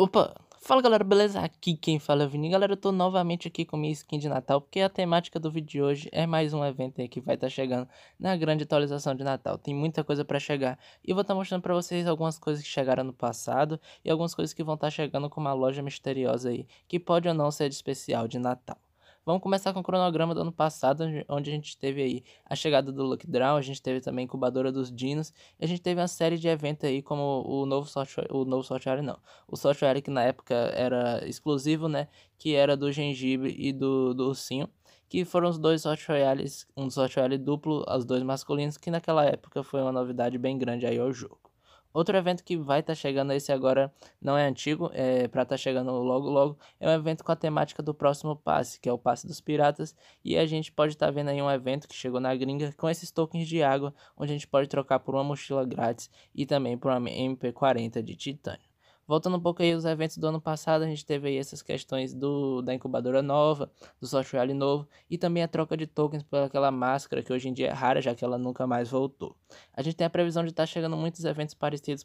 Opa! Fala galera, beleza? Aqui quem fala é o Vini. Galera, eu tô novamente aqui com minha skin de Natal, porque a temática do vídeo de hoje é mais um evento aí que vai estar tá chegando na grande atualização de Natal. Tem muita coisa para chegar. E eu vou estar tá mostrando para vocês algumas coisas que chegaram no passado e algumas coisas que vão estar tá chegando com uma loja misteriosa aí, que pode ou não ser de especial de Natal. Vamos começar com o cronograma do ano passado, onde a gente teve aí a chegada do Draw, a gente teve também a incubadora dos Dinos, e a gente teve uma série de eventos aí, como o novo software, o novo software não, o software que na época era exclusivo, né, que era do Gengibre e do, do Ursinho, que foram os dois Hot Royales, um Hot Royale duplo, os dois masculinos, que naquela época foi uma novidade bem grande aí ao jogo. Outro evento que vai estar tá chegando, esse agora não é antigo, é para estar tá chegando logo logo, é um evento com a temática do próximo passe, que é o passe dos piratas, e a gente pode estar tá vendo aí um evento que chegou na gringa com esses tokens de água, onde a gente pode trocar por uma mochila grátis e também por uma MP40 de titânio. Voltando um pouco aí aos eventos do ano passado, a gente teve aí essas questões do da incubadora nova, do software novo e também a troca de tokens por aquela máscara que hoje em dia é rara, já que ela nunca mais voltou. A gente tem a previsão de estar tá chegando muitos eventos parecidos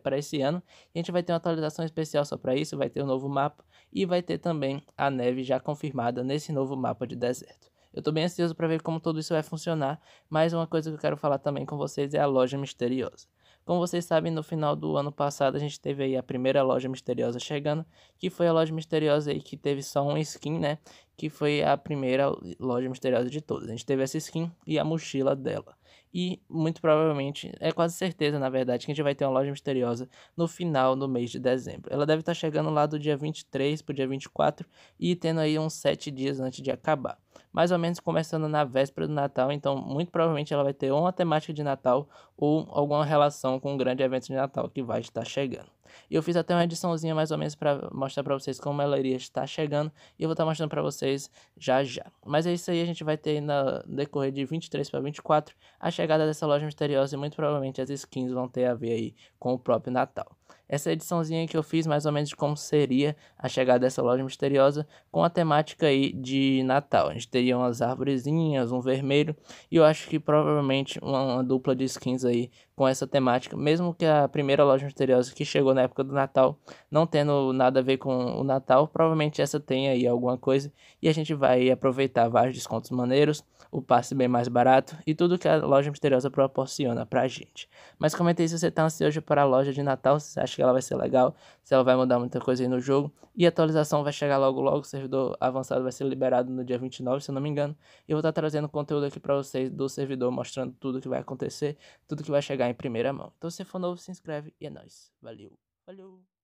para esse ano e a gente vai ter uma atualização especial só para isso, vai ter um novo mapa e vai ter também a neve já confirmada nesse novo mapa de deserto. Eu estou bem ansioso para ver como tudo isso vai funcionar, mas uma coisa que eu quero falar também com vocês é a loja misteriosa. Como vocês sabem, no final do ano passado a gente teve aí a primeira loja misteriosa chegando, que foi a loja misteriosa aí que teve só um skin, né? Que foi a primeira loja misteriosa de todas. A gente teve essa skin e a mochila dela. E muito provavelmente, é quase certeza na verdade, que a gente vai ter uma loja misteriosa no final do mês de dezembro. Ela deve estar tá chegando lá do dia 23 para o dia 24 e tendo aí uns 7 dias antes de acabar. Mais ou menos começando na véspera do Natal, então muito provavelmente ela vai ter ou uma temática de Natal ou alguma relação com um grande evento de Natal que vai estar chegando. E eu fiz até uma ediçãozinha mais ou menos para mostrar para vocês como ela iria estar chegando. E eu vou estar tá mostrando para vocês já já. Mas é isso aí, a gente vai ter na decorrer de 23 para 24 a chegada dessa loja misteriosa. E muito provavelmente as skins vão ter a ver aí com o próprio Natal. Essa ediçãozinha que eu fiz mais ou menos de como seria a chegada dessa loja misteriosa com a temática aí de Natal. A gente teria umas arvorezinhas, um vermelho e eu acho que provavelmente uma, uma dupla de skins aí com essa temática, mesmo que a primeira loja misteriosa que chegou na época do Natal não tendo nada a ver com o Natal, provavelmente essa tenha aí alguma coisa e a gente vai aproveitar vários descontos maneiros, o passe bem mais barato e tudo que a loja misteriosa proporciona pra gente. Mas aí se você tá ansioso para a loja de Natal, se você acha que ela vai ser legal, se ela vai mudar muita coisa aí no jogo. E a atualização vai chegar logo logo, o servidor avançado vai ser liberado no dia 29, se eu não me engano. E eu vou estar trazendo conteúdo aqui para vocês do servidor, mostrando tudo que vai acontecer, tudo que vai chegar em primeira mão. Então se for novo, se inscreve e é nóis. Valeu, valeu!